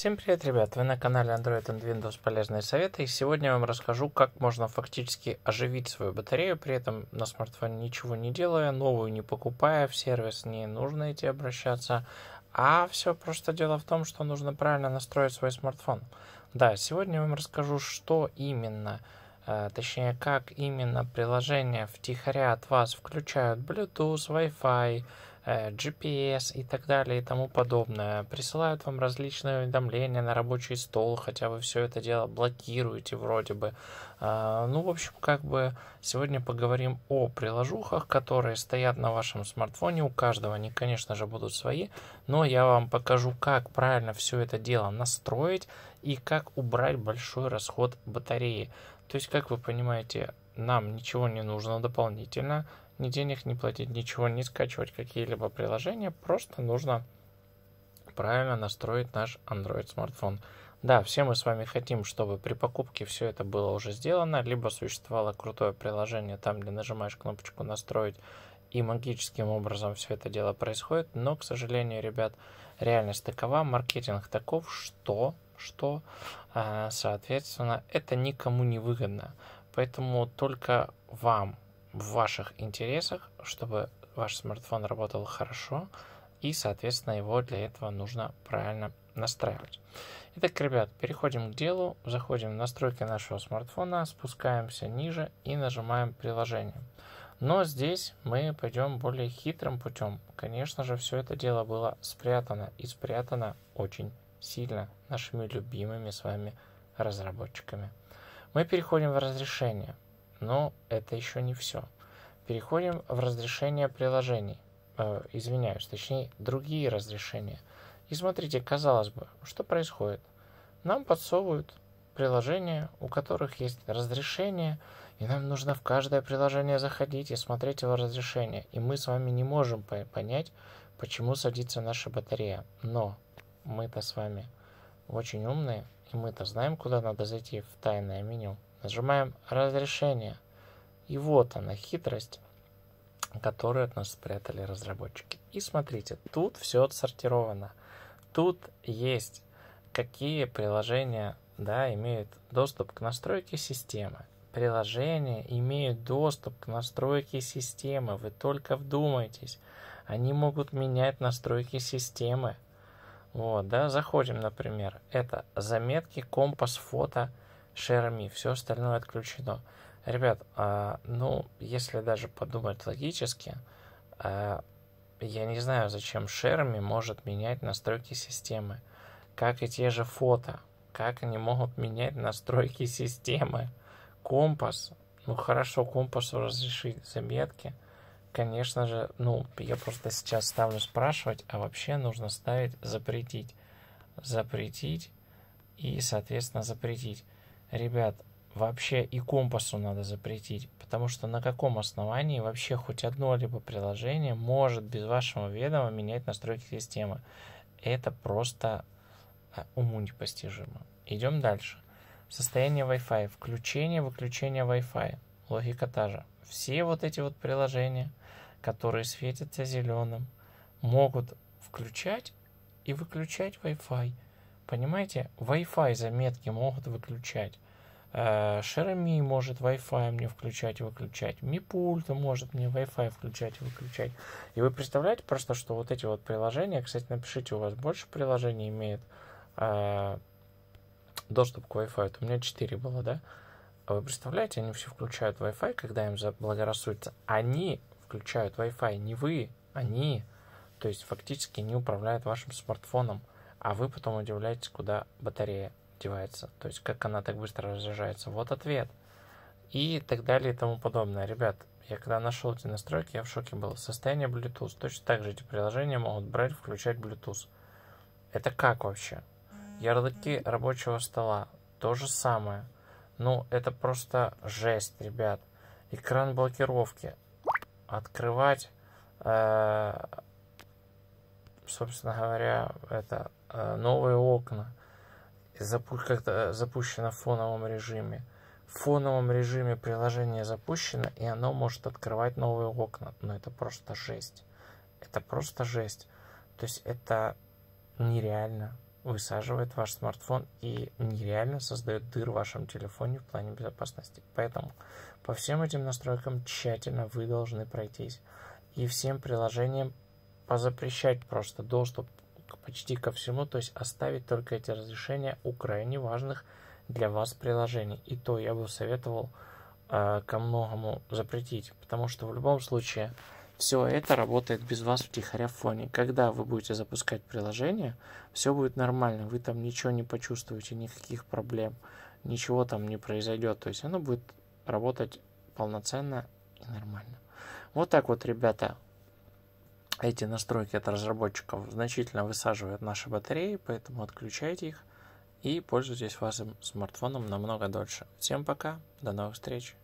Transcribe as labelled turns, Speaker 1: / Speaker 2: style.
Speaker 1: Всем привет, ребят! Вы на канале Android and Windows полезные советы, и сегодня я вам расскажу, как можно фактически оживить свою батарею, при этом на смартфоне ничего не делая, новую не покупая, в сервис не нужно идти обращаться, а все просто дело в том, что нужно правильно настроить свой смартфон. Да, сегодня я вам расскажу, что именно э, точнее, как именно приложения втихаря от вас включают Bluetooth, Wi-Fi, Э, GPS и так далее и тому подобное. Присылают вам различные уведомления на рабочий стол, хотя вы все это дело блокируете вроде бы. А, ну, в общем, как бы сегодня поговорим о приложухах, которые стоят на вашем смартфоне. У каждого они, конечно же, будут свои, но я вам покажу, как правильно все это дело настроить и как убрать большой расход батареи. То есть, как вы понимаете, нам ничего не нужно дополнительно ни денег не платить, ничего не скачивать, какие-либо приложения. Просто нужно правильно настроить наш Android смартфон. Да, все мы с вами хотим, чтобы при покупке все это было уже сделано, либо существовало крутое приложение там, где нажимаешь кнопочку «Настроить», и магическим образом все это дело происходит, но, к сожалению, ребят, реальность такова, маркетинг таков, что, что, а, соответственно, это никому не выгодно. Поэтому только вам в ваших интересах, чтобы ваш смартфон работал хорошо, и, соответственно, его для этого нужно правильно настраивать. Итак, ребят, переходим к делу, заходим в настройки нашего смартфона, спускаемся ниже и нажимаем приложение. Но здесь мы пойдем более хитрым путем. Конечно же, все это дело было спрятано и спрятано очень сильно нашими любимыми с вами разработчиками. Мы переходим в разрешение. Но это еще не все. Переходим в разрешение приложений. Э, извиняюсь, точнее, другие разрешения. И смотрите, казалось бы, что происходит? Нам подсовывают приложения, у которых есть разрешение, и нам нужно в каждое приложение заходить и смотреть его разрешение. И мы с вами не можем понять, почему садится наша батарея. Но мы-то с вами очень умные, и мы-то знаем, куда надо зайти в тайное меню. Нажимаем «Разрешение». И вот она хитрость, которую от нас спрятали разработчики. И смотрите, тут все отсортировано. Тут есть какие приложения да, имеют доступ к настройке системы. Приложения имеют доступ к настройке системы. Вы только вдумайтесь. Они могут менять настройки системы. Вот, да, заходим, например, это заметки, компас, фото – Шерми, все остальное отключено. Ребят, а, ну, если даже подумать логически, а, я не знаю, зачем Шерми может менять настройки системы. Как и те же фото, как они могут менять настройки системы. Компас, ну хорошо, компасу разрешить заметки. Конечно же, ну, я просто сейчас ставлю спрашивать, а вообще нужно ставить запретить. Запретить и, соответственно, запретить ребят, вообще и компасу надо запретить, потому что на каком основании вообще хоть одно либо приложение может без вашего ведома менять настройки системы? Это просто а, уму непостижимо. Идем дальше. Состояние Wi-Fi, включение, выключение Wi-Fi. Логика та же. Все вот эти вот приложения, которые светятся зеленым, могут включать и выключать Wi-Fi Понимаете, Wi-Fi заметки могут выключать. Э, Шерми может Wi-Fi мне включать, и выключать. пульт может мне Wi-Fi включать, и выключать. И вы представляете просто, что вот эти вот приложения, кстати, напишите, у вас больше приложений имеет э, доступ к Wi-Fi. Вот у меня 4 было, да? А вы представляете, они все включают Wi-Fi, когда им заблагорассудится. Они включают Wi-Fi, не вы, они. То есть фактически не управляют вашим смартфоном а вы потом удивляетесь, куда батарея девается, то есть как она так быстро разряжается. Вот ответ. И так далее и тому подобное. Ребят, я когда нашел эти настройки, я в шоке был. Состояние Bluetooth. Точно так же эти приложения могут брать, включать Bluetooth. Это как вообще? Ярлыки рабочего стола. То же самое. Ну, это просто жесть, ребят. Экран блокировки. Открывать, э, собственно говоря, это Э, новые окна, запу как-то э, запущено в фоновом режиме. В фоновом режиме приложение запущено, и оно может открывать новые окна. Но это просто жесть. Это просто жесть. То есть это нереально высаживает ваш смартфон и нереально создает дыр в вашем телефоне в плане безопасности. Поэтому по всем этим настройкам тщательно вы должны пройтись и всем приложениям позапрещать просто доступ почти ко всему, то есть оставить только эти разрешения у крайне важных для вас приложений. И то я бы советовал э, ко многому запретить, потому что в любом случае все это работает без вас втихаря в фоне. Когда вы будете запускать приложение, все будет нормально, вы там ничего не почувствуете, никаких проблем, ничего там не произойдет. То есть оно будет работать полноценно и нормально. Вот так вот, ребята, эти настройки от разработчиков значительно высаживают наши батареи, поэтому отключайте их и пользуйтесь вашим смартфоном намного дольше. Всем пока, до новых встреч!